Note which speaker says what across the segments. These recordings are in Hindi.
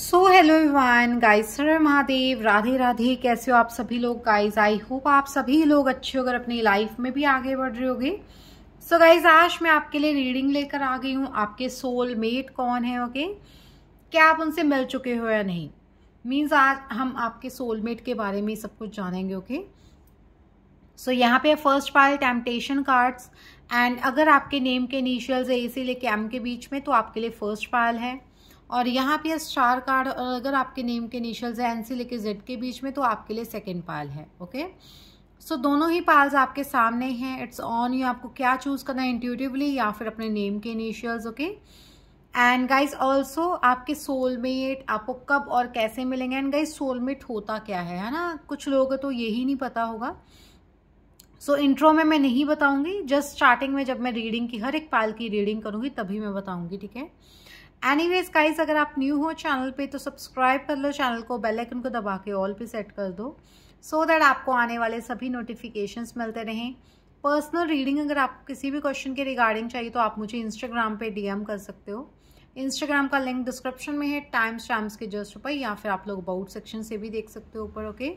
Speaker 1: सो हेलो एवरीवन गाइस सर महादेव राधे राधे कैसे हो आप सभी लोग गाइस आई होप आप सभी लोग अच्छे होकर अपनी लाइफ में भी आगे बढ़ रहे होगे सो गाइस आज मैं आपके लिए रीडिंग लेकर आ गई हूँ आपके सोल मेट कौन है ओके okay? क्या आप उनसे मिल चुके हो या नहीं मीन्स आज हम आपके सोलमेट के बारे में सब कुछ जानेंगे ओके okay? सो so, यहाँ पे first part temptation cards and अगर आपके नेम के इनिशियल्स ए से लेके एम के बीच में तो आपके लिए फर्स्ट पायल है और यहाँ पे स्टार कार्ड और अगर आपके नेम के इनिशियल्स है एन सी लेके जेड के बीच में तो आपके लिए सेकेंड पाल है ओके सो so, दोनों ही पाल्स आपके सामने हैं इट्स ऑन यू आपको क्या चूज करना है इंट्यूटिवली या फिर अपने नेम के initials okay and guys also आपके सोलमेट आपको कब और कैसे मिलेंगे एंड गाइज सोलमेट होता क्या है है ना कुछ लोगों को तो यही नहीं पता होगा सो so, इंट्रो में मैं नहीं बताऊंगी जस्ट स्टार्टिंग में जब मैं रीडिंग की हर एक पाल की रीडिंग करूंगी तभी मैं बताऊंगी ठीक है एनीवेज गाइस अगर आप न्यू हो चैनल पे तो सब्सक्राइब कर लो चैनल को बेल आइकन को दबा के ऑल पे सेट कर दो सो so दैट आपको आने वाले सभी नोटिफिकेशंस मिलते रहें पर्सनल रीडिंग अगर आप किसी भी क्वेश्चन के रिगार्डिंग चाहिए तो आप मुझे इंस्टाग्राम पे डीएम कर सकते हो इंस्टाग्राम का लिंक डिस्क्रिप्शन में है टाइम्स टाइम्स के जस्ट ऊपर या फिर आप लोग अबाउट सेक्शन से भी देख सकते हो ऊपर ओके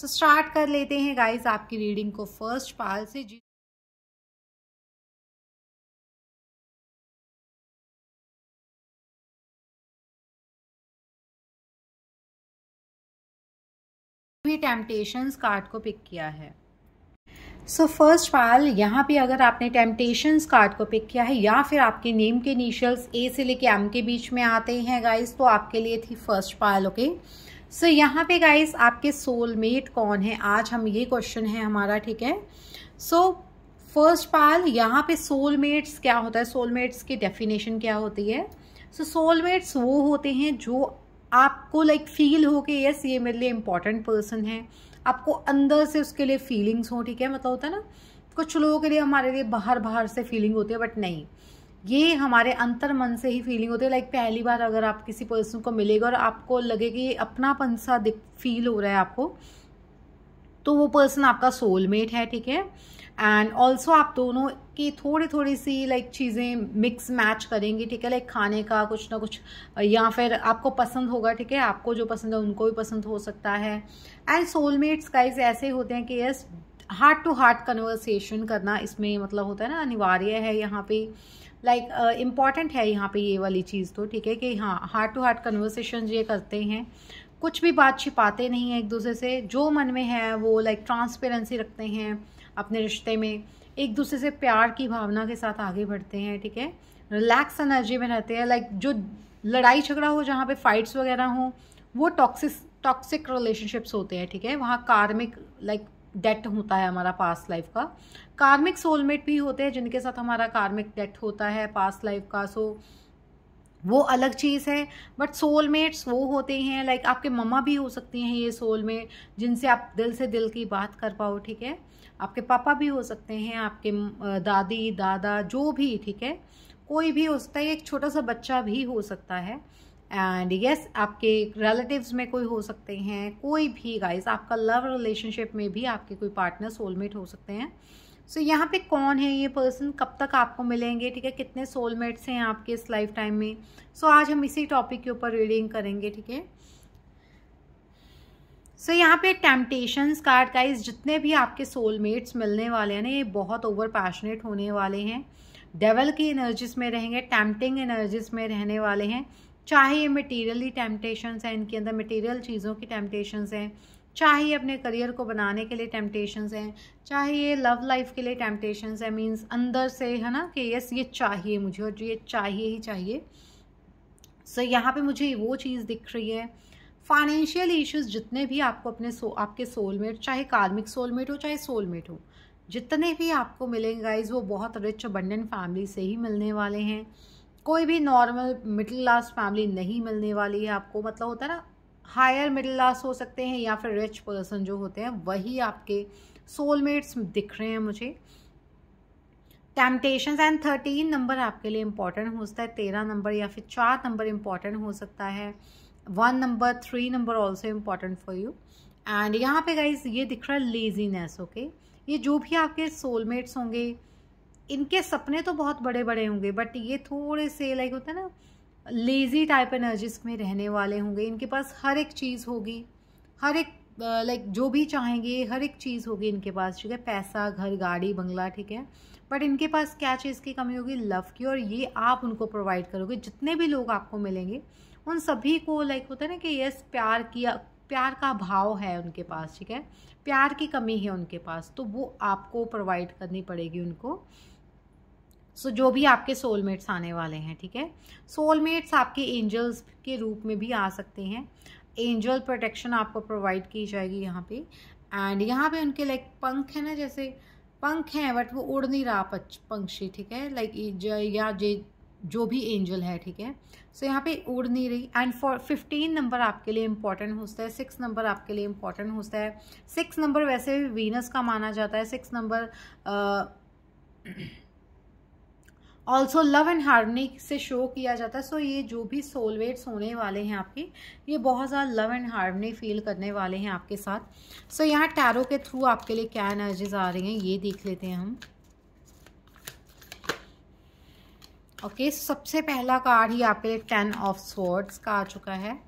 Speaker 1: सो स्टार्ट कर लेते हैं गाइज आपकी रीडिंग को फर्स्ट पाल से जी भी टेम्पटेशंस कार्ड को पिक किया है सो फर्स्ट पाल यहाँ पे अगर आपने टेम्पटेशंस कार्ड को पिक किया है या फिर आपके नेम के इनिशियल्स ए से लेके एम के बीच में आते हैं गाइस तो आपके लिए थी फर्स्ट पाल ओके सो यहाँ पे गाइस आपके सोलमेट कौन है आज हम ये क्वेश्चन है हमारा ठीक है सो फर्स्ट पाल यहाँ पे सोलमेट्स क्या होता है सोलमेट्स की डेफिनेशन क्या होती है सो so, सोलमेट्स वो होते हैं जो आपको लाइक फील हो कि यस ये मेरे लिए इम्पॉर्टेंट पर्सन है आपको अंदर से उसके लिए फीलिंग्स हो ठीक है मतलब होता है ना कुछ लोगों के लिए हमारे लिए बाहर बाहर से फीलिंग होती है बट नहीं ये हमारे अंतर मन से ही फीलिंग होती है लाइक पहली बार अगर आप किसी पर्सन को मिलेगा और आपको लगे कि अपनापन सा फील हो रहा है आपको तो वो पर्सन आपका सोलमेट है ठीक है एंड ऑल्सो आप दोनों की थोड़ी थोड़ी सी लाइक चीज़ें मिक्स मैच करेंगी ठीक है लाइक खाने का कुछ ना कुछ या फिर आपको पसंद होगा ठीक है आपको जो पसंद है उनको भी पसंद हो सकता है एंड सोलमेट्स गाइज ऐसे होते हैं कि yes heart to heart conversation करना इसमें मतलब होता है ना अनिवार्य है यहाँ पे लाइक इम्पॉर्टेंट uh, है यहाँ पे ये वाली चीज़ तो ठीक है कि हाँ हार्ट टू हार्ट कन्वर्सेशन ये करते हैं कुछ भी बात छिपाते नहीं हैं एक दूसरे से जो मन में है वो लाइक like, ट्रांसपेरेंसी रखते हैं अपने रिश्ते में एक दूसरे से प्यार की भावना के साथ आगे बढ़ते हैं ठीक है रिलैक्स एनर्जी में रहते हैं लाइक जो लड़ाई झगड़ा हो जहाँ पे फाइट्स वगैरह हो वो टॉक्सिस टॉक्सिक रिलेशनशिप्स होते हैं ठीक है वहाँ कार्मिक लाइक डेट होता है हमारा पास्ट लाइफ का कार्मिक सोलमेट भी होते हैं जिनके साथ हमारा कार्मिक डेट होता है पास्ट लाइफ का सो so, वो अलग चीज़ है बट सोलमेट्स वो होते हैं लाइक आपके मम्मा भी हो सकती हैं ये सोलमेट जिनसे आप दिल से दिल की बात कर पाओ ठीक है आपके पापा भी हो सकते हैं आपके दादी दादा जो भी ठीक है कोई भी हो सकता है एक छोटा सा बच्चा भी हो सकता है एंड यस yes, आपके रिलेटिव्स में कोई हो सकते हैं कोई भी गाइस आपका लव रिलेशनशिप में भी आपके कोई पार्टनर सोलमेट हो सकते हैं सो so, यहाँ पे कौन है ये पर्सन कब तक आपको मिलेंगे ठीक है कितने सोलमेट्स हैं आपके इस लाइफ टाइम में सो so, आज हम इसी टॉपिक के ऊपर रीडिंग करेंगे ठीक है सो so, यहाँ पे टेम्पटेशंस कार्ड का इस जितने भी आपके सोलमेट्स मिलने वाले हैं ना ये बहुत ओवर पैशनेट होने वाले हैं डेवल की एनर्जीज में रहेंगे टैम्पटिंग एनर्जीज में रहने वाले हैं चाहे ये मटेरियली टेम्पटेशंस हैं इनके अंदर मटीरियल चीज़ों की टेम्पटेशंस हैं चाहे ये अपने करियर को बनाने के लिए टेम्पटेशंस हैं चाहे ये लव लाइफ के लिए टेम्पटेशंस हैं मीन्स अंदर से है ना कि यस ये चाहिए मुझे और ये चाहिए ही चाहिए सो so, यहाँ पे मुझे वो चीज़ दिख रही है फाइनेंशियल इश्यूज जितने भी आपको अपने सो आपके सोलमेट चाहे कार्मिक सोलमेट हो चाहे सोलमेट हो जितने भी आपको मिलेंगे गाइज वो बहुत रिच बंडन फैमिली से ही मिलने वाले हैं कोई भी नॉर्मल मिडिल क्लास फैमिली नहीं मिलने वाली है आपको मतलब होता है ना हायर मिडिल क्लास हो सकते हैं या फिर रिच पर्सन जो होते हैं वही आपके सोलमेट्स दिख रहे हैं मुझे टेम्पटेशन एंड थर्टीन नंबर आपके लिए इंपॉर्टेंट हो सकता है तेरह नंबर या फिर चार नंबर इंपॉर्टेंट हो सकता है one number three number also important for you and यहाँ पे गाइज ये दिख रहा है लेजीनेस ओके ये जो भी आपके सोलमेट्स होंगे इनके सपने तो बहुत बड़े बड़े होंगे बट ये थोड़े से लाइक होता है ना लेज़ी टाइप एनर्जीज में रहने वाले होंगे इनके पास हर एक चीज़ होगी हर एक लाइक जो भी चाहेंगे हर एक चीज़ होगी इनके पास ठीक है पैसा घर गाड़ी बंगला ठीक है बट इनके पास क्या चीज़ की कमी होगी लव की और ये आप उनको प्रोवाइड करोगे जितने भी लोग आपको मिलेंगे उन सभी को लाइक होता है ना कि यस प्यार किया प्यार का भाव है उनके पास ठीक है प्यार की कमी है उनके पास तो वो आपको प्रोवाइड करनी पड़ेगी उनको सो जो भी आपके सोलमेट्स आने वाले हैं ठीक है सोलमेट्स आपके एंजल्स के रूप में भी आ सकते हैं एंजल प्रोटेक्शन आपको प्रोवाइड की जाएगी यहाँ पे एंड यहाँ पे उनके लाइक पंख है ना जैसे पंख हैं बट वो उड़ नहीं रहा पक्ष पंक्षी ठीक है लाइक या जे जो भी एंजल है ठीक है सो so, यहाँ पे उड़ नहीं रही एंड फॉर फिफ्टीन नंबर आपके लिए इंपॉर्टेंट होता है सिक्स नंबर आपके लिए इंपॉर्टेंट होता है सिक्स नंबर वैसे वीनस का माना जाता है six number also love and harmony से शो किया जाता है सो ये जो भी सोलवेट्स होने वाले हैं आपके ये बहुत ज़्यादा लव एंड हार्मनी फील करने वाले हैं आपके साथ सो so यहाँ टैरो के थ्रू आपके लिए क्या एनर्जीज आ रही हैं ये देख लेते हैं हम ओके okay, सबसे पहला कार्ड ही आपके लिए टेन ऑफ स्वर्ड्स का आ चुका है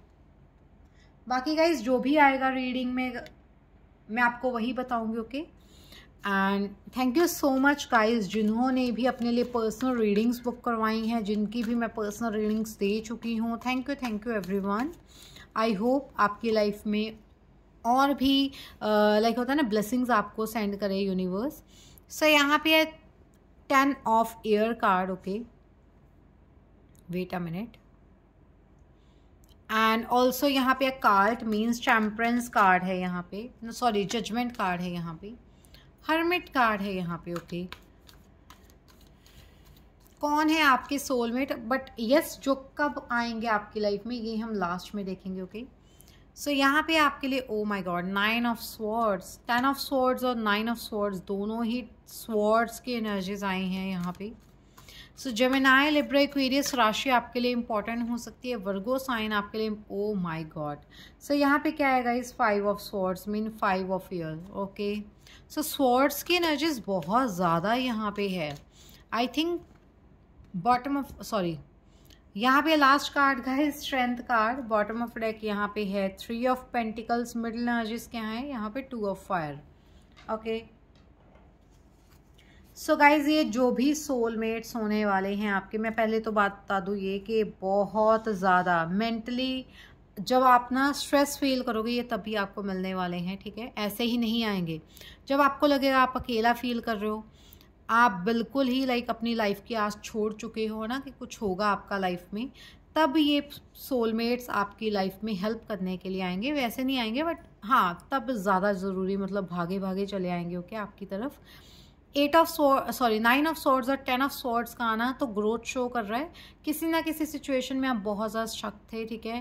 Speaker 1: बाकी गाइज जो भी आएगा रीडिंग में मैं आपको वही बताऊंगी okay okay? And thank you so much guys जिन्होंने भी अपने लिए पर्सनल रीडिंग्स बुक करवाई हैं जिनकी भी मैं पर्सनल रीडिंग्स दे चुकी हूँ thank you thank you everyone I hope आपकी लाइफ में और भी लाइक uh, होता है ना ब्लेसिंग्स आपको सेंड करे यूनिवर्स सो so, यहाँ पे है ten of air card okay wait a minute and also यहाँ पे कार्ड मीन्स चैम्पियंस कार्ड है यहाँ पे सॉरी जजमेंट कार्ड है यहाँ पे हर्मिट कार्ड है यहाँ पे ओके कौन है आपके सोलमेट बट यस जो कब आएंगे आपकी लाइफ में ये हम लास्ट में देखेंगे ओके सो यहाँ पे आपके लिए oh my god nine of swords ten of swords और नाइन ऑफ स्वॉर्ड्स दोनों ही स्वॉर्ड्स के एनर्जीज आए हैं यहाँ पे सो जमेनाय लिब्रा इक्वेरियस राशि आपके लिए इंपॉर्टेंट हो सकती है वर्गो साइन आपके लिए ओ माई गॉड सो यहाँ पे क्या आएगा इस five of swords mean five of year okay so swords की एनर्जीज बहुत ज़्यादा यहाँ पे है I think bottom of sorry यहाँ पे लास्ट कार्ड का है strength card bottom of deck यहाँ पे है three of pentacles middle energies क्या है यहाँ पे two of fire okay so guys ये जो भी सोलमेट्स होने वाले हैं आपके मैं पहले तो बात बता दूँ ये कि बहुत ज़्यादा मेंटली जब आप ना स्ट्रेस फील करोगे ये तभी आपको मिलने वाले हैं ठीक है ऐसे ही नहीं आएंगे जब आपको लगेगा आप अकेला फील कर रहे हो आप बिल्कुल ही लाइक अपनी लाइफ की आस छोड़ चुके हो ना कि कुछ होगा आपका लाइफ में तब ये सोलमेट्स आपकी लाइफ में हेल्प करने के लिए आएंगे वैसे नहीं आएंगे बट हाँ तब ज़्यादा ज़रूरी मतलब भागे भागे चले आएंगे ओके आपकी तरफ eight of sorry nine of swords और टेन ऑफ सॉर्ड्स का आना तो ग्रोथ शो कर रहा है किसी ना किसी सिचुएशन में आप बहुत ज़्यादा शक थे ठीक है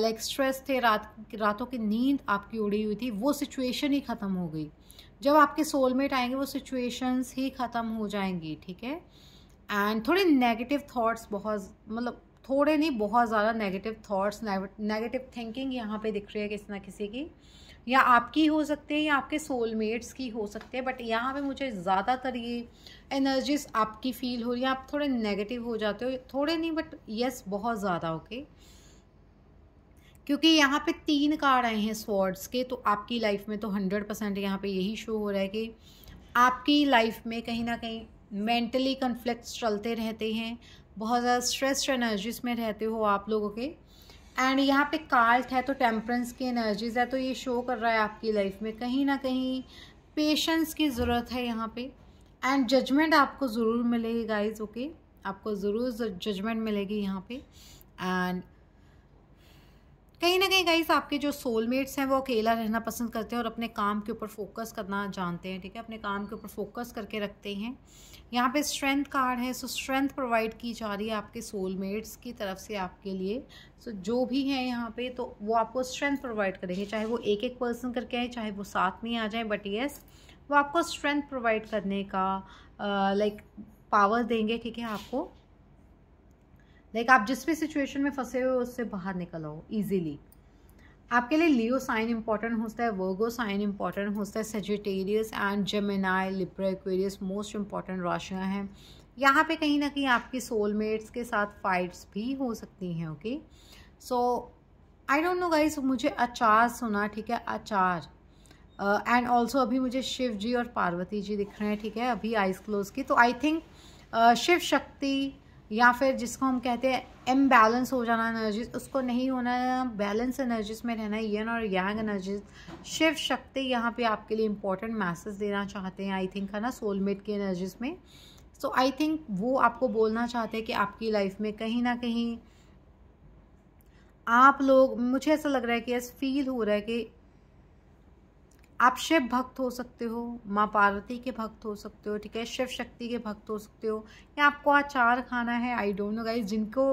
Speaker 1: लाइक स्ट्रेस थे रात रातों की नींद आपकी उड़ी हुई थी वो सिचुएशन ही ख़त्म हो गई जब आपके सोलमेट आएंगे वो सिचुएशंस ही ख़त्म हो जाएंगी ठीक है एंड थोड़े नेगेटिव थाट्स बहुत मतलब थोड़े नहीं बहुत ज़्यादा नेगेटिव थाट्स नेगेटिव थिंकिंग यहाँ पर दिख रही है किसी ना किसी की या आपकी हो सकते हैं या आपके सोलमेट्स की हो सकते हैं बट यहाँ पे मुझे ज़्यादातर ये एनर्जीज आपकी फील हो रही है आप थोड़े नेगेटिव हो जाते हो थोड़े नहीं बट यस बहुत ज़्यादा ओके क्योंकि यहाँ पे तीन कार्ड आए हैं स्वॉर्ड्स के तो आपकी लाइफ में तो हंड्रेड परसेंट यहाँ पर यही शो हो रहा है कि आपकी लाइफ में कहीं ना कहीं मेंटली कन्फ्लिक्ट चलते रहते हैं बहुत ज़्यादा स्ट्रेस एनर्जीज में रहते हो आप लोगों के एंड यहाँ पे कार्ट है तो टेम्परेंस की एनर्जीज है तो ये शो कर रहा है आपकी लाइफ में कहीं ना कहीं पेशेंस की ज़रूरत है यहाँ पे एंड जजमेंट आपको ज़रूर मिलेगी गाइज ओके okay? आपको ज़रूर जजमेंट मिलेगी यहाँ पे एंड कहीं ना कहीं गाइस आपके जो सोलमेट्स हैं वो अकेला रहना पसंद करते हैं और अपने काम के ऊपर फोकस करना जानते हैं ठीक है अपने काम के ऊपर फोकस करके रखते हैं यहाँ पे स्ट्रेंथ कार्ड है सो स्ट्रेंथ प्रोवाइड की जा रही है आपके सोलमेट्स की तरफ से आपके लिए सो so, जो भी है यहाँ पे तो वो आपको स्ट्रेंथ प्रोवाइड करेंगे चाहे वो एक एक पर्सन करके आए चाहे वो साथ में आ जाए बट येस वो आपको स्ट्रेंथ प्रोवाइड करने का लाइक पावर देंगे ठीक है आपको लाइक like, आप जिस भी सिचुएशन में फंसे हुए उससे बाहर निकल आओ ईजीली आपके लिए लियो साइन इंपॉर्टेंट होता है वर्गो साइन इंपॉर्टेंट होता है Sagittarius and Gemini Libra most important राशियाँ हैं यहाँ पे कहीं ना कहीं आपकी सोलमेट्स के साथ फाइट्स भी हो सकती हैं okay so I don't know guys मुझे अचार सुना ठीक है अचार एंड uh, ऑल्सो अभी मुझे शिव जी और पार्वती जी दिख रहे हैं ठीक है अभी आइस क्लोज की तो आई थिंक uh, शिव शक्ति या फिर जिसको हम कहते हैं इम्बैलेंस हो जाना एनर्जीज उसको नहीं होना बैलेंस एनर्जीज में रहना यन और यंग एनर्जीज शिव शक्ति यहाँ पे आपके लिए इंपॉर्टेंट मैसेज देना चाहते हैं आई थिंक है ना सोलमेट की एनर्जीज में सो आई थिंक वो आपको बोलना चाहते हैं कि आपकी लाइफ में कहीं ना कहीं आप लोग मुझे ऐसा लग रहा है कि ऐसा फील हो रहा है कि आप शिव भक्त हो सकते हो माँ पार्वती के भक्त हो सकते हो ठीक है शिव शक्ति के भक्त हो सकते हो या आपको अचार खाना है आई डोंट नो गाइज जिनको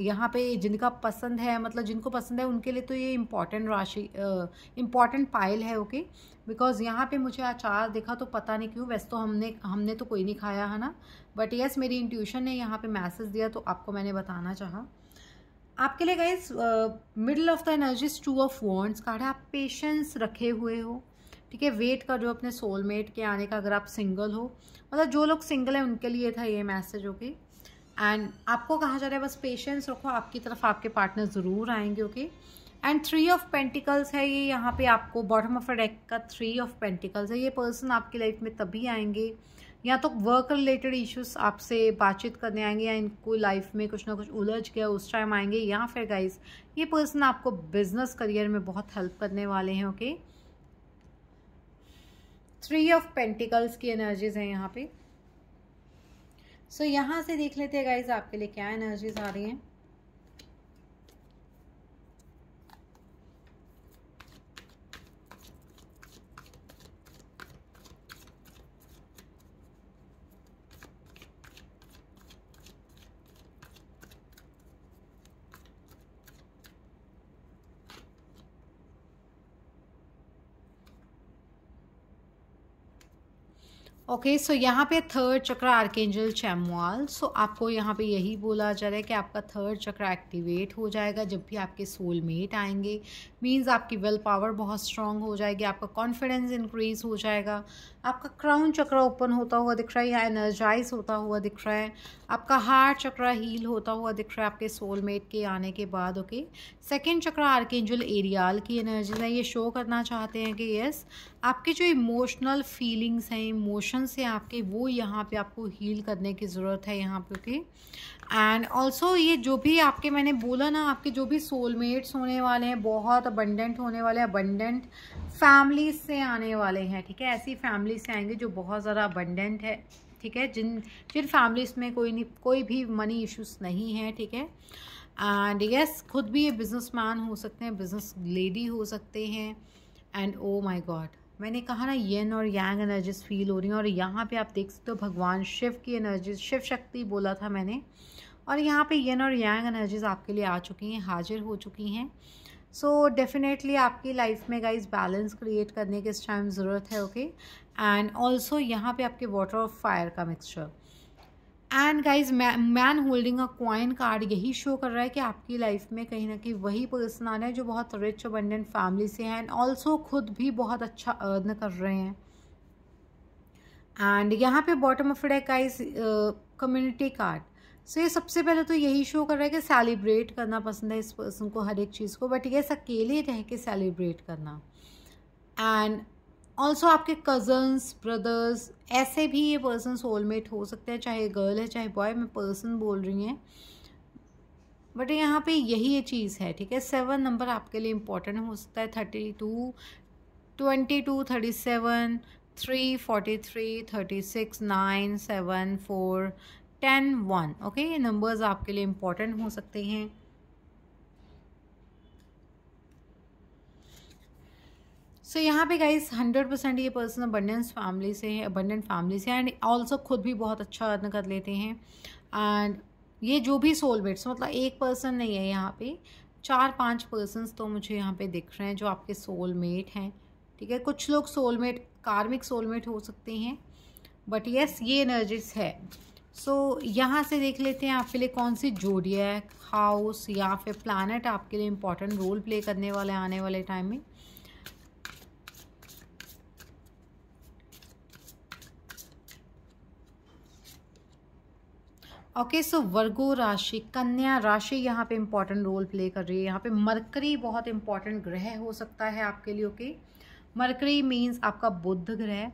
Speaker 1: यहाँ पे जिनका पसंद है मतलब जिनको पसंद है उनके लिए तो ये इम्पॉर्टेंट राशि इम्पॉर्टेंट पाइल है ओके बिकॉज यहाँ पे मुझे अचार देखा तो पता नहीं क्यों वैसे तो हमने हमने तो कोई नहीं खाया है ना बट येस मेरी इंट्यूशन ने यहाँ पे मैसेज दिया तो आपको मैंने बताना चाहा आपके लिए guys middle of the energies two of wands card है आप पेशेंस रखे हुए हो ठीक है वेट कर जो अपने सोलमेट के आने का अगर आप सिंगल हो मतलब जो लोग सिंगल हैं उनके लिए था ये मैसेज ओके एंड आपको कहा जा रहा है बस पेशेंस रखो आपकी तरफ आपके पार्टनर ज़रूर आएंगे okay and three of pentacles है ये यहाँ पे आपको बॉटम ऑफ डेक का थ्री ऑफ पेंटिकल्स है ये पर्सन आपकी लाइफ में तभी आएंगे या तो वर्क रिलेटेड इश्यूज आपसे बातचीत करने आएंगे या इनको लाइफ में कुछ ना कुछ उलझ गया उस टाइम आएंगे या फिर गाइज ये पर्सन आपको बिजनेस करियर में बहुत हेल्प करने वाले हैं okay okay? Three of pentacles की एनर्जीज हैं यहाँ पे सो so, यहाँ से देख लेते हैं गाइज आपके लिए क्या एनर्जीज आ रही हैं ओके सो यहाँ पे थर्ड चक्रा आर्केंजल चैमुआल सो आपको यहाँ पे यही बोला जा रहा है कि आपका थर्ड चक्र एक्टिवेट हो जाएगा जब भी आपके सोलमेट आएंगे मीन्स आपकी विल पावर बहुत स्ट्रांग हो जाएगी आपका कॉन्फिडेंस इंक्रीज हो जाएगा आपका क्राउन चक्र ओपन होता हुआ दिख रहा है या एनर्जाइज होता हुआ दिख रहा है आपका हार्ट चक्र हील होता हुआ दिख रहा है आपके सोलमेट के आने के बाद okay second chakra archangel Ariel की एनर्जी है ये शो करना चाहते हैं कि यस आपके जो इमोशनल फीलिंग्स हैं इमोशंस हैं आपके वो यहाँ पे आपको हील करने की ज़रूरत है यहाँ पे ओके एंड ऑल्सो ये जो भी आपके मैंने बोला ना आपके जो भी सोलमेट्स होने वाले हैं बहुत अबंडेंट होने वाले हैं अबंडेंट फैमिली से आने वाले हैं ठीक है ऐसी फैमिली से आएंगे जो बहुत ज़्यादा अबंडेंट है ठीक है जिन जिन फैमिलीज में कोई नहीं कोई भी मनी इश्यूज नहीं है ठीक है एंड यस खुद भी ये मैन हो सकते हैं बिजनेस लेडी हो सकते हैं एंड ओ माई गॉड मैंने कहा ना येन और यांग एनर्जीज फील हो रही हैं और यहाँ पे आप देख सकते हो भगवान शिव की एनर्जीज शिव शक्ति बोला था मैंने और यहाँ पे येन और यांग एनर्जीज आपके लिए आ चुकी हैं हाजिर हो चुकी हैं सो so, डेफिनेटली आपकी लाइफ में गाइज बैलेंस क्रिएट करने की इस टाइम ज़रूरत है ओके एंड ऑल्सो यहाँ पे आपके वाटर और फायर का mixture and guys man holding a coin card यही शो कर रहा है कि आपकी लाइफ में कहीं ना कहीं वही पर्सन आना है जो बहुत रिच अबंडेंट फैमिली से हैं एंड ऑल्सो खुद भी बहुत अच्छा अर्न कर रहे हैं एंड यहाँ पे bottom of deck guys community card so ये सबसे पहले तो यही शो कर रहा है कि सेलिब्रेट करना पसंद है इस पर्सन को हर एक चीज़ को बट ये अकेले रह के सेलिब्रेट करना एंड ऑल्सो आपके कज़न्स ब्रदर्स ऐसे भी ये पर्सन सोलमेट हो सकते हैं चाहे गर्ल है चाहे बॉय मैं पर्सन बोल रही हैं बट यहाँ पे यही ये चीज़ है ठीक है सेवन नंबर आपके लिए इम्पोर्टेंट हो सकता है thirty two twenty two thirty seven three forty three thirty six nine seven four ten one okay ये नंबर्स आपके लिए इम्पोर्टेंट हो सकते हैं सो so, यहाँ पे गाइस हंड्रेड परसेंट ये पर्सन अबंडेंस फैमिली से है अबंडेंट फैमिली से एंड ऑल्सो खुद भी बहुत अच्छा अर्न कर लेते हैं एंड ये जो भी सोलमेट्स मतलब एक पर्सन नहीं है यहाँ पे चार पांच पर्सन तो मुझे यहाँ पे दिख रहे हैं जो आपके सोलमेट हैं ठीक है कुछ लोग सोलमेट कार्मिक सोलमेट हो सकते हैं बट यस ये एनर्जीज है सो so, यहाँ से देख लेते हैं आपके लिए कौन सी है हाउस या फिर प्लानट आपके लिए इम्पॉर्टेंट रोल प्ले करने वाले आने वाले टाइम में ओके सो वर्गो राशि कन्या राशि यहाँ पे इम्पॉर्टेंट रोल प्ले कर रही है यहाँ पे मरकरी बहुत इंपॉर्टेंट ग्रह हो सकता है आपके लिए ओके okay? मरकरी मीन्स आपका बुद्ध ग्रह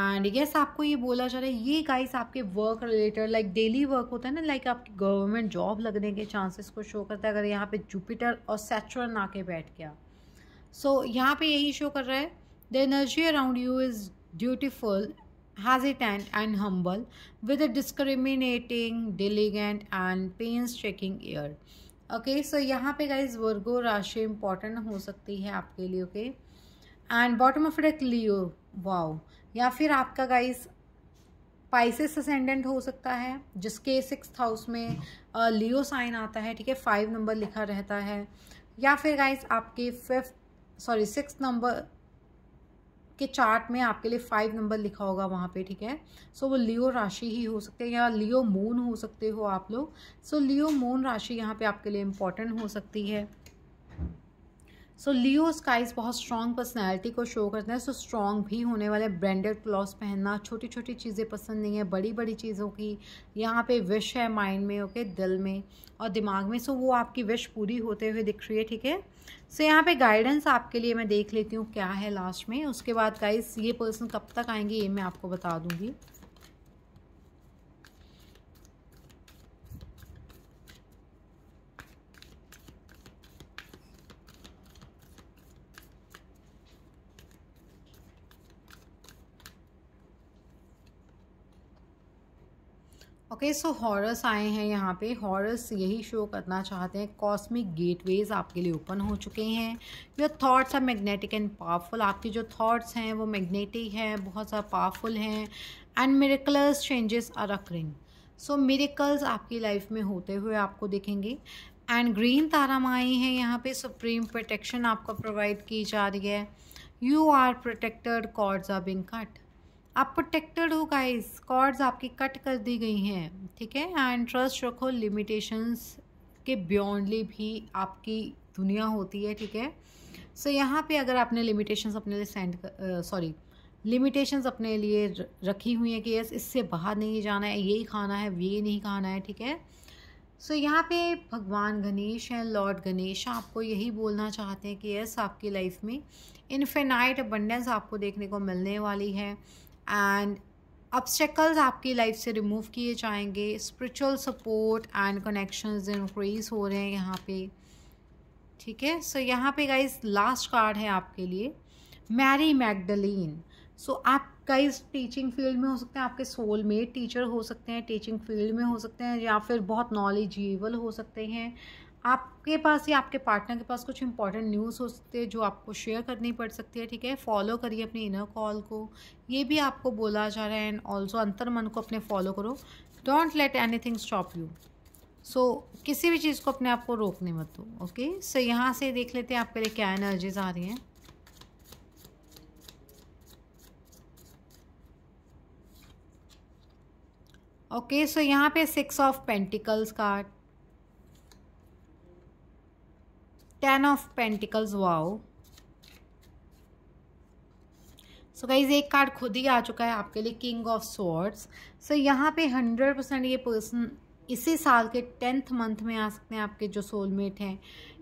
Speaker 1: एंड यस आपको ये बोला जा रहा है ये गाइस आपके work related like daily work होता है ना लाइक आपकी गवर्नमेंट जॉब लगने के चांसेस को शो करता है अगर यहाँ पे जुपिटर और सेचुरन आके बैठ गया सो so, यहाँ पे यही शो कर रहा है the energy around you is dutiful and humble with a discriminating diligent and painstaking year okay so यहाँ पे गाइज वर्गो राशि इंपॉर्टेंट हो सकती है आपके लिए okay and bottom of deck Leo wow या फिर आपका गाइस पाइसिस असेंडेंट हो सकता है जिसके सिक्स हाउस में लियो साइन आता है ठीक है फाइव नंबर लिखा रहता है या फिर गाइस आपके फिफ्थ सॉरी सिक्स नंबर के चार्ट में आपके लिए फाइव नंबर लिखा होगा वहाँ पे ठीक है सो so, वो लियो राशि ही हो सकते हैं या लियो मून हो सकते हो आप लोग सो so, लियो मून राशि यहाँ पे आपके लिए इम्पॉर्टेंट हो सकती है सो लियो स्काइज बहुत स्ट्रॉन्ग पर्सनैलिटी को शो करते हैं सो so, स्ट्रॉन्ग भी होने वाले ब्रांडेड क्लॉथ पहनना छोटी छोटी चीज़ें पसंद नहीं है बड़ी बड़ी चीज़ों की यहाँ पे विश है माइंड में ओके okay, दिल में और दिमाग में सो so, वो आपकी विश पूरी होते हुए दिख रही है ठीक है सो यहाँ पे गाइडेंस आपके लिए मैं देख लेती हूँ क्या है लास्ट में उसके बाद गाइज़ ये पर्सन कब तक आएंगे ये मैं आपको बता दूँगी ओके सो हॉरस आए हैं यहाँ पे हॉरस यही शो करना चाहते हैं कॉस्मिक गेटवेज आपके लिए ओपन हो चुके हैं your thoughts are magnetic and powerful आपके जो थॉट्स हैं वो मैग्नेटिक हैं बहुत ज़्यादा पावरफुल हैं and miraculous changes are occurring so miracles आपकी लाइफ में होते हुए आपको दिखेंगे एंड ग्रीन तारा माई हैं यहाँ पे सुप्रीम प्रोटेक्शन आपको प्रोवाइड की जा रही है you are protected cords are being cut आप प्रोटेक्टेड हो गाइस कॉर्ड्स आपकी कट कर दी गई हैं ठीक है एंड ट्रस्ट रखो लिमिटेशंस के बियॉन्डली भी आपकी दुनिया होती है ठीक है सो so, यहाँ पे अगर आपने लिमिटेशंस अपने लिए सेंड सॉरी लिमिटेशंस अपने लिए रखी हुई हैं कि यस इससे बाहर नहीं जाना है यही खाना है ये नहीं खाना है ठीक है सो so, यहाँ पे भगवान गणेश हैं लॉर्ड गणेश आपको यही बोलना चाहते हैं कि यस आपकी लाइफ में इनफेनाइट अबंडेंस आपको देखने को मिलने वाली है एंड ऑब्स्टेकल्स आपकी लाइफ से रिमूव किए जाएंगे spiritual support and connection increase हो रहे हैं यहाँ पे ठीक है सो यहाँ पे गाइज लास्ट कार्ड है आपके लिए मैरी मैगडलिन सो आप गाइज टीचिंग फील्ड में हो सकते हैं आपके सोल में टीचर हो सकते हैं टीचिंग फील्ड में हो सकते हैं या फिर बहुत नॉलेजेबल हो सकते हैं आपके पास या आपके पार्टनर के पास कुछ इंपॉर्टेंट न्यूज़ हो सकते हैं जो आपको शेयर करनी पड़ सकती है ठीक है फॉलो करिए अपनी इनर कॉल को ये भी आपको बोला जा रहा है एंड ऑल्सो अंतर मन को अपने फॉलो करो don't let anything stop you so किसी भी चीज़ को अपने आप को रोकने मत दो ओके सो यहाँ से देख लेते हैं आपके लिए क्या एनर्जीज आ रही हैं ओके सो यहाँ पे six of pentacles card ten of pentacles wow so so guys एक कार्ड खुद ही आ चुका है आपके लिए किंग ऑफ स्वॉर्ड्स सो यहाँ पे हंड्रेड परसेंट ये पर्सन इसी साल के टेंथ मंथ में आ सकते हैं आपके जो सोलमेट हैं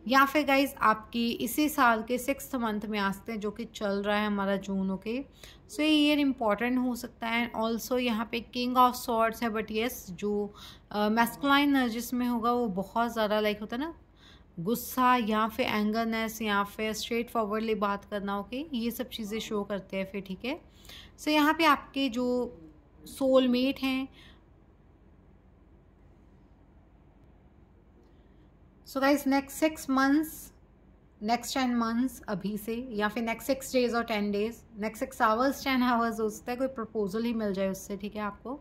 Speaker 1: या फिर गाइज आपकी इसी साल के सिक्स मंथ में आ सकते हैं जो कि चल रहा है हमारा जून ओके सो ये ईयर इम्पॉर्टेंट हो सकता है एंड ऑल्सो यहाँ पे किंग ऑफ सॉर्ट्स है बट येस जो मैस्कुलाइन नर्जिस में होगा वो बहुत ज़्यादा लाइक होता है ना गुस्सा या फिर एंगरनेस या फिर स्ट्रेट फॉरवर्डली बात करना ओके ये सब चीज़ें शो करते हैं फिर ठीक है सो यहाँ पे आपके जो सोलमेट हैं so guys next six months next ten months अभी से या फिर नेक्स्ट सिक्स डेज और ten days next six hours ten hours हो सकता है कोई प्रपोजल ही मिल जाए उससे ठीक है आपको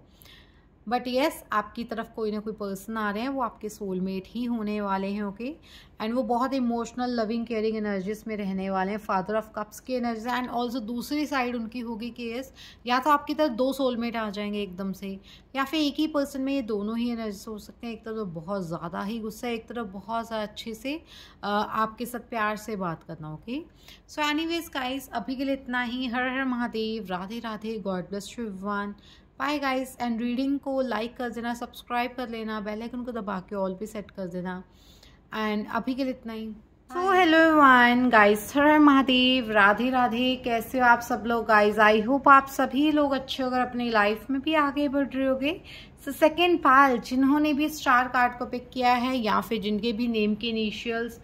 Speaker 1: बट येस आपकी तरफ कोई ना कोई पर्सन आ रहे हैं वो आपके सोलमेट ही होने वाले हैं ओके okay? एंड वो बहुत इमोशनल लविंग केयरिंग एनर्जीज में रहने वाले हैं फादर ऑफ कप्स की एनर्जी एंड ऑल्सो दूसरी साइड उनकी होगी कि येस या तो आपकी तरफ दो सोलमेट आ जाएंगे एकदम से या फिर एक ही पर्सन में ये दोनों ही एनर्जीज हो सकते हैं एक तरफ तो बहुत ज़्यादा ही गुस्सा एक तरफ बहुत अच्छे से आपके साथ प्यार से बात करना ओके सो एनी वेज अभी के लिए इतना ही हर हर महादेव राधे राधे गॉड ब्लस शिव वन बाय गाइस एंड रीडिंग को लाइक कर देना सब्सक्राइब कर लेना बेल आइकन को दबा के ऑल पे सेट कर देना एंड अभी के लिए इतना ही सो हेलो एवरीवन गाइस हर महादेव राधे राधे कैसे हो आप सब लोग गाइस आई होप आप सभी लोग अच्छे होकर अपनी लाइफ में भी आगे बढ़ रहे होगे सो सेकेंड पाल जिन्होंने भी स्टार कार्ड को पिक किया है या फिर जिनके भी नेम के इनिशियल्स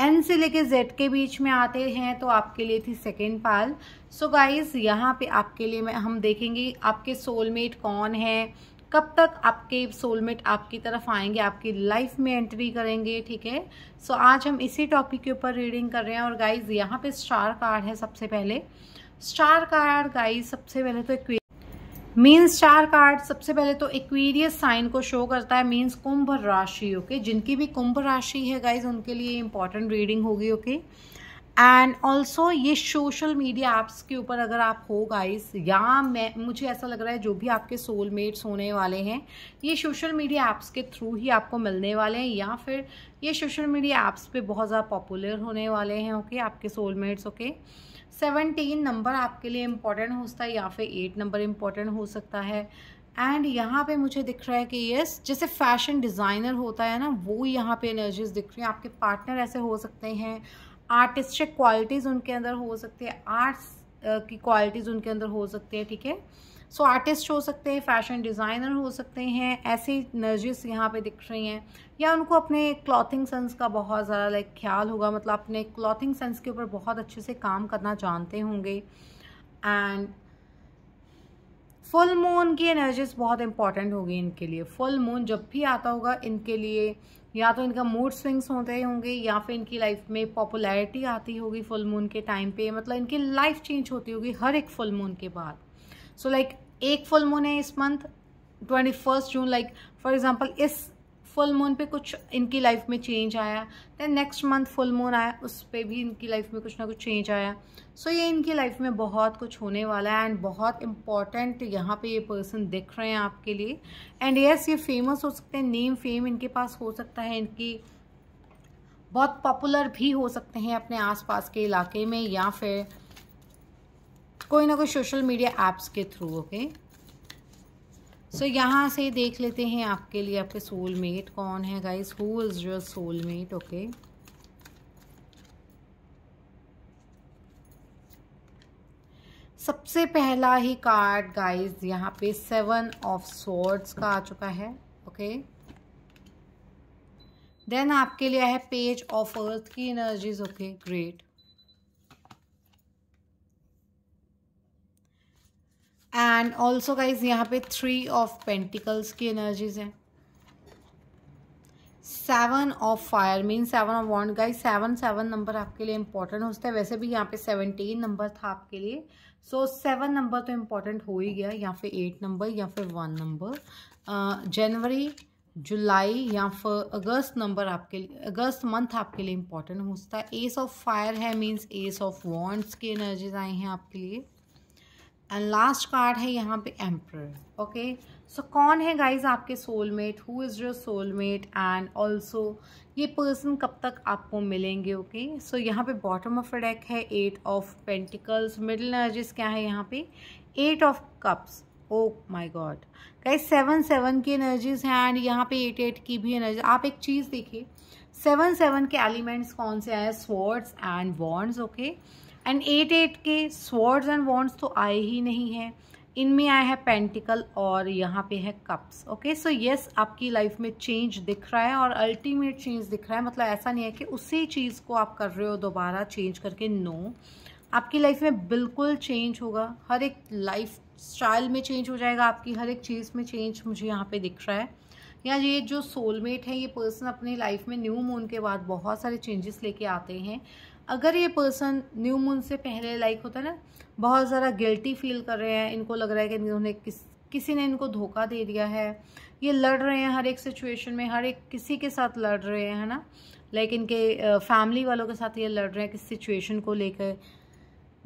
Speaker 1: एन से लेके जेड के बीच में आते हैं तो आपके लिए थी सेकेंड पाल सो गाइज यहाँ पे आपके लिए मैं हम देखेंगे आपके सोलमेट कौन है कब तक आपके सोलमेट आपकी तरफ आएंगे आपकी लाइफ में एंट्री करेंगे ठीक है सो आज हम इसी टॉपिक के ऊपर रीडिंग कर रहे हैं और गाइज यहाँ पे स्टार कार्ड है सबसे पहले स्टार कार्ड गाइज सबसे पहले तो एक मीन्स चार कार्ड सबसे पहले तो इक्वीरियस साइन को शो करता है मीन्स कुंभ राशि ओके जिनकी भी कुंभ राशि है गाइज उनके लिए इंपॉर्टेंट रीडिंग होगी ओके एंड ऑल्सो ये सोशल मीडिया ऐप्स के ऊपर अगर आप हो गाइस या मैं मुझे ऐसा लग रहा है जो भी आपके सोलमेट्स होने वाले हैं ये सोशल मीडिया ऐप्स के थ्रू ही आपको मिलने वाले हैं या फिर ये सोशल मीडिया ऐप्स पे बहुत ज़्यादा पॉपुलर होने वाले हैं ओके okay? आपके soulmates okay okay? Seventeen number आपके लिए इम्पॉर्टेंट हो सकता है या फिर एट नंबर इम्पॉर्टेंट हो सकता है एंड यहाँ पे मुझे दिख रहा है कि यस जैसे फैशन डिज़ाइनर होता है ना वो यहाँ पे एनर्जीज दिख रही हैं आपके पार्टनर ऐसे हो सकते हैं आर्टिस्टिक क्वालिटीज़ उनके अंदर हो सकती है आर्ट्स की क्वालिटीज़ उनके अंदर हो सकती है ठीक है सो आर्टिस्ट हो सकते हैं फैशन डिज़ाइनर हो सकते हैं ऐसी नर्जिस यहाँ पे दिख रही हैं या उनको अपने क्लॉथिंग सेंस का बहुत ज़्यादा लाइक ख्याल होगा मतलब अपने क्लॉथिंग सेंस के ऊपर बहुत अच्छे से काम करना जानते होंगे एंड फुल मून की एनर्जीज बहुत इंपॉर्टेंट होगी इनके लिए फुल मून जब भी आता होगा इनके लिए या तो इनका मूड स्विंग्स होते होंगे या फिर इनकी लाइफ में पॉपुलैरिटी आती होगी फुल मून के टाइम पे मतलब इनकी लाइफ चेंज होती होगी हर एक फुल मून के बाद सो लाइक एक फुल मून है इस month twenty first June like for example इस फुल मून पे कुछ इनकी लाइफ में चेंज आया then next month full moon आया उस पर भी इनकी लाइफ में कुछ ना कुछ चेंज आया सो so, ये इनकी लाइफ में बहुत कुछ होने वाला है एंड बहुत इंपॉर्टेंट यहाँ पे ये पर्सन दिख रहे हैं आपके लिए एंड यस ये फेमस हो सकते हैं नेम फेम इनके पास हो सकता है इनकी बहुत पॉपुलर भी हो सकते हैं अपने आसपास के इलाके में या फिर कोई ना कोई सोशल मीडिया ऐप्स के थ्रू ओके सो यहाँ से देख लेते हैं आपके लिए आपके सोलमेट कौन है guys who is your soulmate okay सबसे पहला ही कार्ड गाइस यहाँ पे सेवन ऑफ सोर्ड्स का आ चुका है ओके देन आपके लिए है पेज ऑफ अर्थ की energies okay great and also guys यहाँ पे थ्री ऑफ पेंटिकल्स की एनर्जीज हैं seven of fire mean seven of wand guys seven seven number आपके लिए इंपॉर्टेंट होता है वैसे भी यहाँ पे सेवनटीन नंबर था आपके लिए सो सेवन नंबर तो इम्पॉर्टेंट हो ही गया या फिर एट नंबर या फिर वन नंबर जनवरी जुलाई या फिर अगस्त नंबर आपके लिए अगस्त मंथ आपके लिए इम्पॉर्टेंट होता है एस ऑफ फायर है मीन्स एस ऑफ वॉन्ट्स की एनर्जीज आई हैं आपके लिए एंड लास्ट कार्ड है यहाँ पे एम्प्रर ओके सो कौन है गाइज आपके soulmate who is your soulmate and also ये पर्सन कब तक आपको मिलेंगे ओके सो यहाँ पे बॉटम ऑफ डेक है eight of pentacles middle energies क्या है यहाँ पे eight of cups oh my God guys seven seven की एनर्जीज हैं एंड यहाँ पे एट एट की भी एनर्जी आप एक चीज़ देखिए सेवन सेवन के एलिमेंट्स कौन से आए swords and wands okay okay? And eight eight के स्वॉर्ड्स एंड वॉन्ड्स तो आए ही नहीं हैं इनमें आया है पेंटिकल और यहाँ पे है कप्स ओके सो यस आपकी लाइफ में चेंज दिख रहा है और अल्टीमेट चेंज दिख रहा है मतलब ऐसा नहीं है कि उसी चीज़ को आप कर रहे हो दोबारा चेंज करके नो no. आपकी लाइफ में बिल्कुल चेंज होगा हर एक लाइफ स्टाइल में चेंज हो जाएगा आपकी हर एक चीज़ में चेंज मुझे यहाँ पे दिख रहा है या ये जो सोलमेट है ये पर्सन अपनी लाइफ में न्यू मून के बाद बहुत सारे चेंजेस लेके आते हैं अगर ये पर्सन न्यू मून से पहले लाइक होता है ना बहुत ज़्यादा गिल्टी फील कर रहे हैं इनको लग रहा है कि इन्होंने किस किसी ने इनको धोखा दे दिया है ये लड़ रहे हैं हर एक सिचुएशन में हर एक किसी के साथ लड़ रहे हैं है ना लाइक इनके फैमिली वालों के साथ ये लड़ रहे हैं किस सिचुएशन को लेकर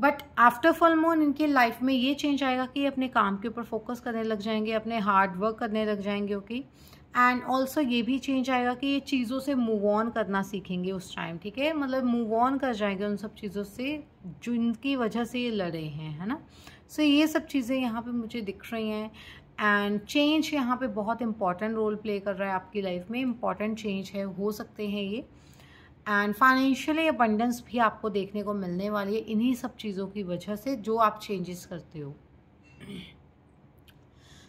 Speaker 1: बट आफ्टर फुल मोन इनके लाइफ में ये चेंज आएगा कि ये अपने काम के ऊपर फोकस करने लग जाएंगे अपने हार्ड वर्क करने लग जाएंगे ओके okay? एंड ऑल्सो ये भी चेंज आएगा कि ये चीज़ों से मूव ऑन करना सीखेंगे उस टाइम ठीक है मतलब मूव ऑन कर जाएंगे उन सब चीज़ों से जिनकी वजह से ये लड़े हैं है ना सो so, ये सब चीज़ें यहाँ पे मुझे दिख रही हैं एंड चेंज यहाँ पे बहुत इंपॉर्टेंट रोल प्ले कर रहा है आपकी लाइफ में इम्पॉर्टेंट चेंज है हो सकते हैं ये एंड फाइनेंशियली अबंडेंस भी आपको देखने को मिलने वाली है इन्हीं सब चीज़ों की वजह से जो आप चेंजेस करते हो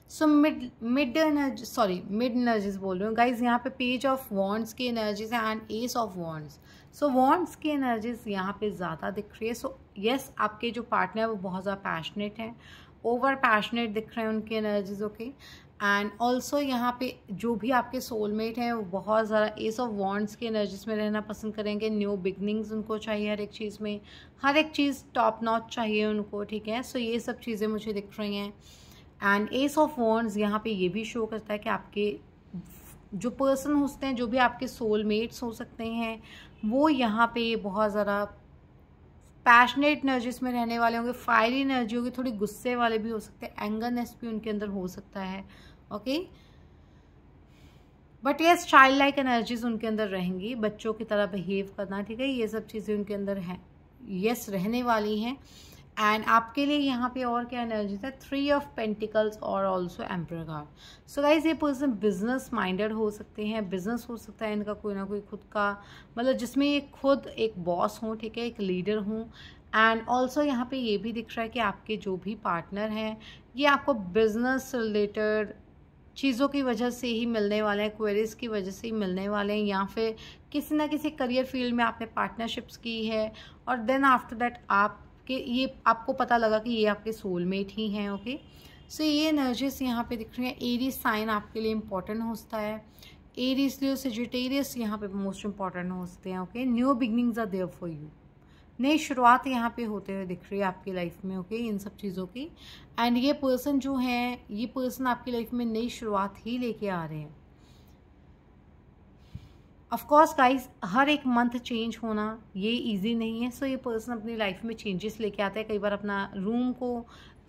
Speaker 1: so mid mid energy sorry mid energies बोल रही हूँ गाइज यहाँ पे पेज ऑफ वॉन्ट्स की एनर्जीज हैं and ace of wands so wands की एनर्जीज यहाँ पे ज़्यादा दिख रही है सो so, यस yes, आपके जो पार्टनर है वो बहुत ज़्यादा पैशनेट हैं ओवर पैशनेट दिख रहे हैं उनकी एनर्जीज ओके एंड ऑल्सो यहाँ पे जो भी आपके सोलमेट हैं वो बहुत ज़्यादा एस ऑफ वॉन्ट्स की एनर्जीज में रहना पसंद करेंगे न्यू बिगनिंग्स उनको चाहिए हर एक चीज़ में हर एक चीज़ टॉप नॉच चाहिए उनको ठीक है सो so, ये सब चीज़ें मुझे दिख रही हैं एंड एस ऑफ वॉन्ड्स यहाँ पे ये भी शो करता है कि आपके जो पर्सन होते हैं जो भी आपके सोलमेट्स हो सकते हैं वो यहाँ पे बहुत ज़रा पैशनेट एनर्जीज में रहने वाले होंगे फायरी एनर्जी होगी थोड़ी गुस्से वाले भी हो सकते हैं एंगरनेस भी उनके अंदर हो सकता है ओके बट ये चाइल्ड लाइक एनर्जीज उनके अंदर रहेंगी बच्चों की तरह बिहेव करना ठीक है ये सब चीज़ें उनके अंदर हैं yes, रहने वाली हैं एंड आपके लिए यहाँ पे और क्या एनर्जी था थ्री ऑफ पेंटिकल्स और ऑल्सो एम्पर सो गाइज ये पर्सन बिजनेस माइंडेड हो सकते हैं बिजनेस हो सकता है इनका कोई ना कोई खुद का मतलब जिसमें ये खुद एक बॉस हों ठीक है एक लीडर हूँ एंड ऑल्सो यहाँ पे ये भी दिख रहा है कि आपके जो भी पार्टनर हैं ये आपको बिजनेस रिलेटेड चीज़ों की वजह से ही मिलने वाले हैं क्वेरीज की वजह से ही मिलने वाले हैं या फिर किसी ना किसी करियर फील्ड में आपने पार्टनरशिप्स की है और देन आफ्टर दैट आप कि ये आपको पता लगा कि ये आपके सोलमेट ही हैं ओके सो ये एनर्जीज यहाँ पे दिख रही हैं एरीज साइन आपके लिए इंपॉर्टेंट होता है एरीज लियो सेजिटेरियस यहाँ पे मोस्ट इंपॉर्टेंट होते हैं okay new beginnings are there for you नई शुरुआत यहाँ पे होते हुए दिख रही है आपकी लाइफ में ओके okay, इन सब चीज़ों की एंड ये पर्सन जो हैं ये पर्सन आपकी लाइफ में नई शुरुआत ही लेके आ रहे हैं ऑफकोर्स गाइस हर एक मंथ चेंज होना ये इजी नहीं है सो so ये पर्सन अपनी लाइफ में चेंजेस लेके आता है कई बार अपना रूम को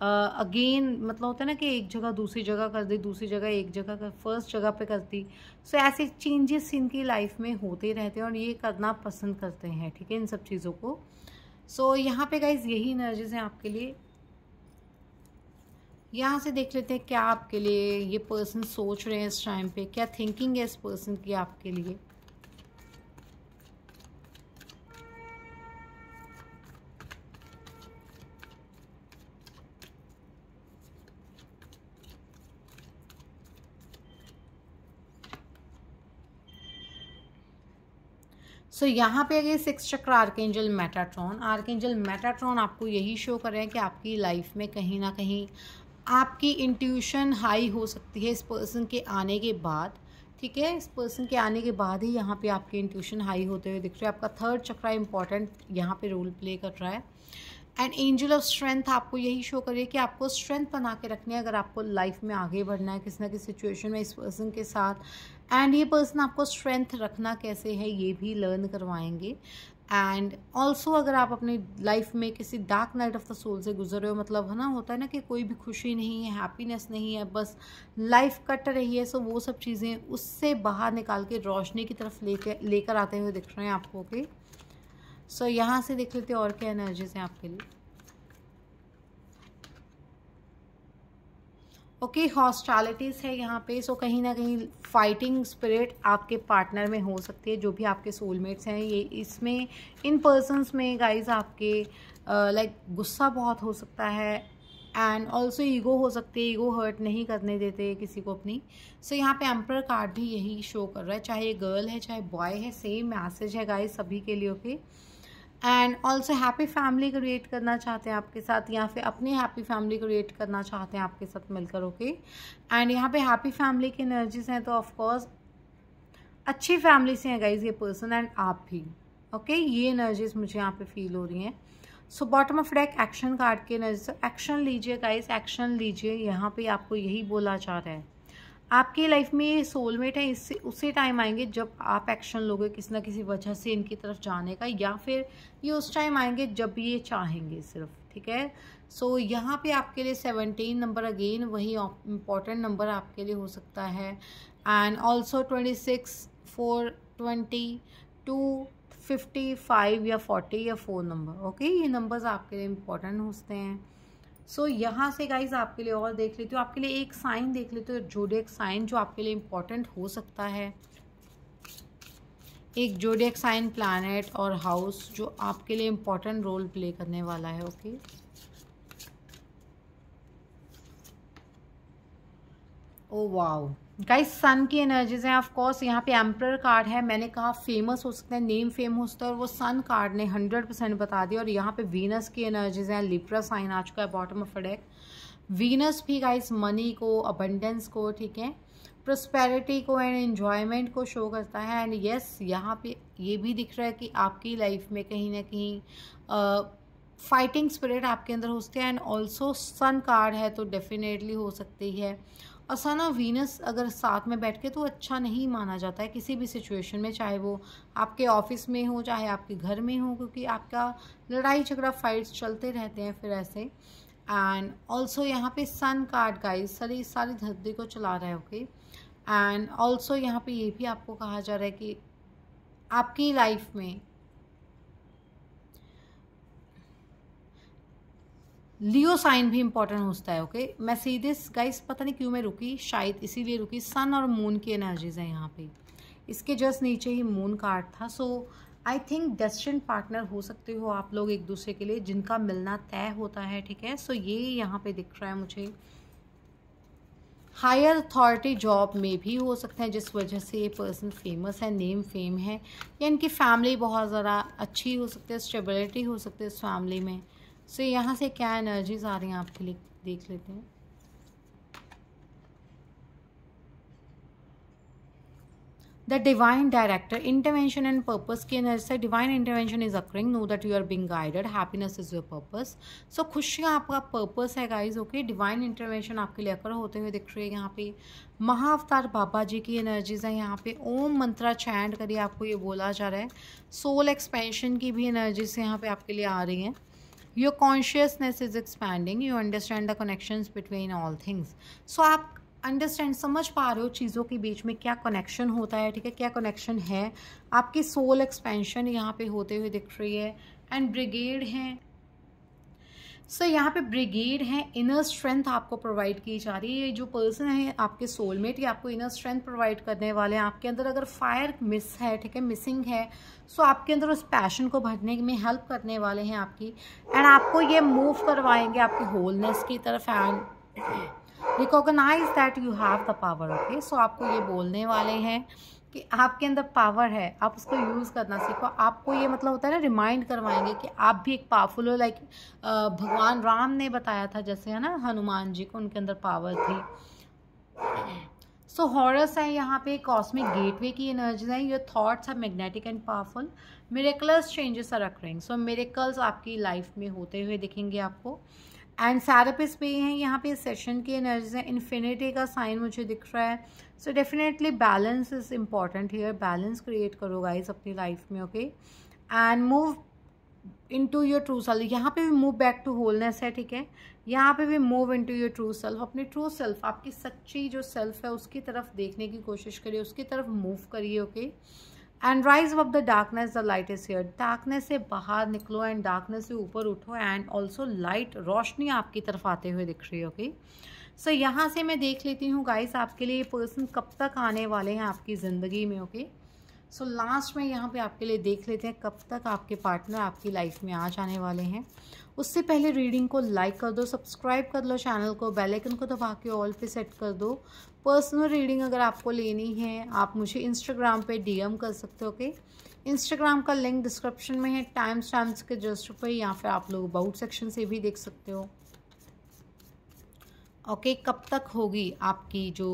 Speaker 1: अगेन uh, मतलब होता है ना कि एक जगह दूसरी जगह कर दी दूसरी जगह एक जगह कर फर्स्ट जगह पे कर दी सो so, ऐसे चेंजेस इनकी लाइफ में होते रहते हैं और ये करना पसंद करते हैं ठीक है इन सब चीज़ों को सो so, यहाँ पे गाइज यही एनर्जीज हैं आपके लिए यहाँ से देख लेते हैं क्या आपके लिए ये पर्सन सोच रहे हैं इस टाइम पे क्या थिंकिंग है इस पर्सन की आपके लिए सो so, यहाँ पे अगर सिक्स चक्र आर्केंजल मेटाट्रॉन आर्केंजल मेटाट्रॉन आपको यही शो कर रहे हैं कि आपकी लाइफ में कहीं ना कहीं आपकी इंट्यूशन हाई हो सकती है इस पर्सन के आने के बाद ठीक है इस पर्सन के आने के बाद ही यहाँ पे आपकी इंट्यूशन हाई होते हुए दिख रहे हैं आपका थर्ड चक्रा इंपॉर्टेंट यहाँ पे रोल प्ले कर रहा है एंड एंजल ऑफ स्ट्रेंथ आपको यही शो करिए कि आपको स्ट्रेंथ बना के रखनी है अगर आपको लाइफ में आगे बढ़ना है किसी ना किसी सिचुएशन में इस पर्सन के साथ एंड ये पर्सन आपको स्ट्रेंथ रखना कैसे है ये भी लर्न करवाएंगे एंड ऑल्सो अगर आप अपनी लाइफ में किसी dark night of the soul से गुजर रहे हो मतलब है ना होता है ना कि कोई भी खुशी नहीं है हैप्पीनेस नहीं है बस लाइफ कट रही है सो वो सब चीज़ें उससे बाहर निकाल के रोशनी की तरफ लेकर लेकर आते हुए दिख रहे हैं आपको के okay? सो so, यहाँ से देख लेते और क्या एनर्जीज हैं आपके लिए ओके okay, हॉस्टालिटीज़ है यहाँ पे सो so कहीं ना कहीं फाइटिंग स्पिरिट आपके पार्टनर में हो सकती है जो भी आपके सोलमेट्स हैं ये इसमें इन पर्सनस में गाइस आपके लाइक uh, गुस्सा बहुत हो सकता है एंड ऑल्सो ईगो हो सकती है ईगो हर्ट नहीं करने देते किसी को अपनी सो so, यहाँ पे एम्पर कार्ड भी यही शो कर रहा है चाहे गर्ल है चाहे बॉय है सेम मैसेज है गाइज सभी के लिए okay okay? And also happy family create करना चाहते हैं आपके साथ या फिर अपनी हैप्पी फैमिली क्रिएट करना चाहते हैं आपके साथ मिलकर ओके एंड यहाँ पे हैप्पी फैमिली की एनर्जीज हैं तो ऑफकोर्स अच्छी फैमिली से हैं गाइज ये पर्सन एंड आप भी ओके okay? ये एनर्जीज मुझे यहाँ पे फील हो रही हैं so bottom of deck action card की एनर्जी एक्शन लीजिए गाइज एक्शन लीजिए यहाँ पे आपको यही बोला जा रहा है आपकी लाइफ में सोलमेट है इससे उसी टाइम आएंगे जब आप एक्शन लोगे किसी ना किसी वजह से इनकी तरफ जाने का या फिर ये उस टाइम आएंगे जब ये चाहेंगे सिर्फ ठीक है सो so, यहाँ पे आपके लिए सेवनटीन नंबर अगेन वही इम्पोर्टेंट नंबर आपके लिए हो सकता है and also twenty six four twenty two fifty five या फोर्टी या फोर नंबर ओके ये नंबर्स आपके लिए इम्पोर्टेंट होते हैं सो so, यहाँ से गाइज आपके लिए और देख लेते हो आपके लिए एक साइन देख लेते हो जोडियक साइन जो आपके लिए इम्पोर्टेंट हो सकता है एक जोडियक साइन प्लानट और हाउस जो आपके लिए इम्पोर्टेंट रोल प्ले करने वाला है okay oh wow guys sun की एनर्जीज हैं ऑफ कोर्स यहाँ पे एम्प्रर कार्ड है मैंने कहा फेमस हो सकता है नेम फेम हो सकता है और वो सन कार्ड ने हंड्रेड परसेंट बता दिया और यहाँ पे वीनस की एनर्जीज हैं लिप्रा साइन आ चुका है बॉटम ऑफ डेक वीनस भी गाइस मनी को अबंडेंस को ठीक है प्रोस्पेरिटी को एंड इन्जॉयमेंट को शो करता है एंड येस यहाँ पे ये भी दिख रहा है कि आपकी लाइफ में कहीं ना कहीं फाइटिंग स्पिरिट आपके अंदर तो हो सकती है एंड ऑल्सो सन कार्ड है तो डेफिनेटली हो सकती है असाना वीनस अगर साथ में बैठ के तो अच्छा नहीं माना जाता है किसी भी सिचुएशन में चाहे वो आपके ऑफिस में हो चाहे आपके घर में हो क्योंकि आपका लड़ाई झगड़ा फाइट्स चलते रहते हैं फिर ऐसे एंड ऑल्सो यहाँ पे सन कार्ड गाइस सारी सारी धरती को चला रहे है ओके एंड ऑल्सो यहाँ पे ये भी आपको कहा जा रहा है कि आपकी लाइफ में लियो साइन भी इंपॉर्टेंट होता है ओके okay? मैं सीधे गाइस पता नहीं क्यों मैं रुकी शायद इसीलिए रुकी सन और मून की एनर्जीज हैं यहाँ पे इसके जस्ट नीचे ही मून कार्ड था so I think destined partner हो सकते हो आप लोग एक दूसरे के लिए जिनका मिलना तय होता है ठीक है सो so, ये यहाँ पे दिख रहा है मुझे हायर अथॉरिटी जॉब में भी हो सकते हैं जिस वजह से ये पर्सन फेमस है नेम फेम है या इनकी फैमिली बहुत ज़रा अच्छी हो सकती है स्टेबिलिटी हो सकती है इस फैमिली में सो so, यहाँ से क्या एनर्जीज आ रही हैं आपके लिए देख लेते हैं the divine director intervention and purpose की एनर्जी से divine intervention is occurring know that you are being guided happiness is your purpose so खुशियाँ आपका पर्पज है गाइज ओके डिवाइन इंटरवेंशन आपके लिए अकर होते हुए दिख रही है यहाँ पे महाअवतार बाबा जी की एनर्जीज है यहाँ पे ओम मंत्रा चैंड करिए आपको ये बोला जा रहा है सोल एक्सपेंशन की भी एनर्जीज यहाँ पे आपके लिए आ रही हैं your consciousness is expanding you understand the connection between all things so आप अंडरस्टैंड समझ पा रहे हो चीज़ों के बीच में क्या कनेक्शन होता है ठीक है क्या कनेक्शन है आपकी सोल एक्सपेंशन यहाँ पे होते हुए दिख रही है एंड ब्रिगेड हैं सर so, यहाँ पे ब्रिगेड है इनर स्ट्रेंथ आपको प्रोवाइड की जा रही है जो पर्सन है आपके सोलमेट ये आपको इनर स्ट्रेंथ प्रोवाइड करने वाले हैं आपके अंदर अगर फायर मिस है ठीक है मिसिंग है सो so आपके अंदर उस पैशन को भरने में हेल्प करने वाले हैं आपकी एंड आपको ये मूव करवाएंगे आपकी होलनेस की तरफ and recognize that you have the power okay so आपको ये बोलने वाले हैं कि आपके अंदर पावर है आप उसको यूज़ करना सीखो आपको ये मतलब होता है ना रिमाइंड करवाएंगे कि आप भी एक पावरफुल हो लाइक भगवान राम ने बताया था जैसे है ना हनुमान जी को उनके अंदर पावर थी सो so, हॉरस है यहाँ पे कॉस्मिक गेटवे की एनर्जी है your thoughts are magnetic and powerful miracles changes are occurring so miracles आपकी लाइफ में होते हुए दिखेंगे आपको एंड सैरापिस पे हैं यहाँ पे सेशन की एनर्जी है इन्फिनिटी का साइन मुझे दिख रहा है so definitely balance is important here balance create करो गाइज अपनी लाइफ में okay and move into your true self यहाँ पे भी मूव बैक टू होलनेस है ठीक है यहाँ पे भी move into your true self अपने ट्रू सेल्फ आपकी सच्ची जो सेल्फ है उसकी तरफ देखने की कोशिश करिए उसकी तरफ मूव करिए okay okay? And rise of the darkness the light is here darkness से बाहर निकलो एंड डार्कनेस से ऊपर उठो एंड ऑल्सो लाइट रोशनी आपकी तरफ आते हुए दिख रही है ओके सो यहाँ से मैं देख लेती हूँ गाइस आपके लिए पर्सन कब तक आने वाले हैं आपकी ज़िंदगी में ओके सो लास्ट में यहाँ पे आपके लिए देख लेते हैं कब तक आपके पार्टनर आपकी लाइफ में आ जाने वाले हैं उससे पहले रीडिंग को लाइक कर दो सब्सक्राइब कर लो चैनल को बेल आइकन को दबा के ऑल पे सेट कर दो पर्सनल रीडिंग अगर आपको लेनी है आप मुझे इंस्टाग्राम पे डीएम कर सकते हो ओके इंस्टाग्राम का लिंक डिस्क्रिप्शन में है टाइम्स टाइम्स के जस्ट पर या फिर आप लोग अबाउट सेक्शन से भी देख सकते हो ओके okay, कब तक होगी आपकी जो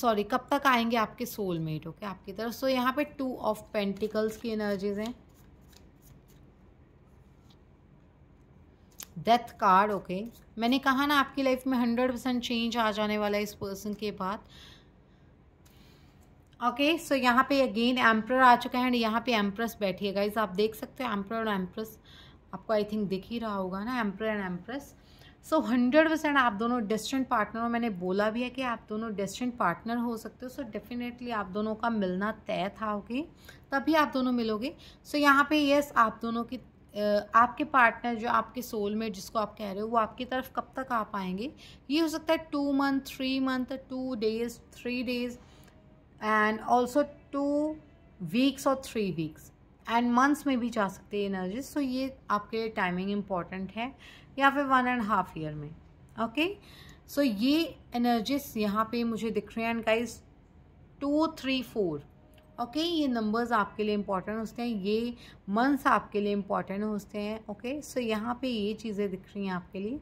Speaker 1: सॉरी कब तक आएंगे आपके सोलमेट ओके okay? आपकी तरफ सो so, यहाँ पे टू ऑफ पेंटिकल्स की एनर्जीज हैं डेथ कार्ड ओके मैंने कहा ना आपकी लाइफ में हंड्रेड परसेंट चेंज आ जाने वाला है इस पर्सन के बाद ओके सो यहाँ पे अगेन एम्प्रर आ चुका है एंड यहाँ पे एम्प्रेस बैठी है गाइज आप देख सकते हो एम्प्रर और एम्प्रेस आपको आई थिंक दिख ही रहा होगा ना emperor and empress so hundred percent आप दोनों डिस्टेंट पार्टनर हो मैंने बोला भी है कि आप दोनों डिस्टेंट पार्टनर हो सकते हो सो डेफिनेटली आप दोनों का मिलना तय था ओके okay? तभी आप दोनों मिलोगे सो so यहाँ पे यस yes, आप दोनों की आपके पार्टनर जो आपके सोल में जिसको आप कह रहे हो वो आपकी तरफ कब तक आ पाएंगे ये हो सकता है two month three month two days three days and also two weeks और थ्री वीक्स एंड मंथ्स में भी जा सकते हैं एनर्जी सो ये आपके लिए टाइमिंग इम्पॉर्टेंट है या फिर वन एंड हाफ ईयर में ओके सो ये एनर्जीज यहाँ पे मुझे दिख रहे हैं and guys two three four okay okay, ये नंबर्स आपके लिए इम्पॉर्टेंट होते हैं ये मंथ्स आपके लिए इम्पॉर्टेंट होते हैं ओके सो यहाँ पे ये चीज़ें दिख रही हैं आपके लिए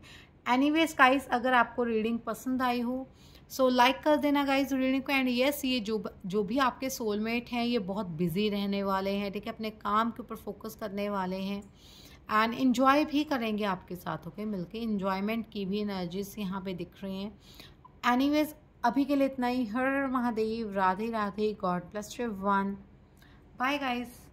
Speaker 1: एनी वेज गाइज अगर आपको रीडिंग पसंद आई हो सो so, लाइक like कर देना गाइज रीडिंग को एंड येस yes, ये जो जो भी आपके सोलमेट हैं ये बहुत बिजी रहने वाले हैं ठीक है अपने काम के ऊपर फोकस करने वाले हैं एंड इन्जॉय भी करेंगे आपके साथ ओके okay? मिलकर इन्जॉयमेंट की भी एनर्जीज यहाँ पर दिख रही हैं एनी वेज अभी के लिए इतना ही हर Mahadev Radhe Radhe God plus one bye guys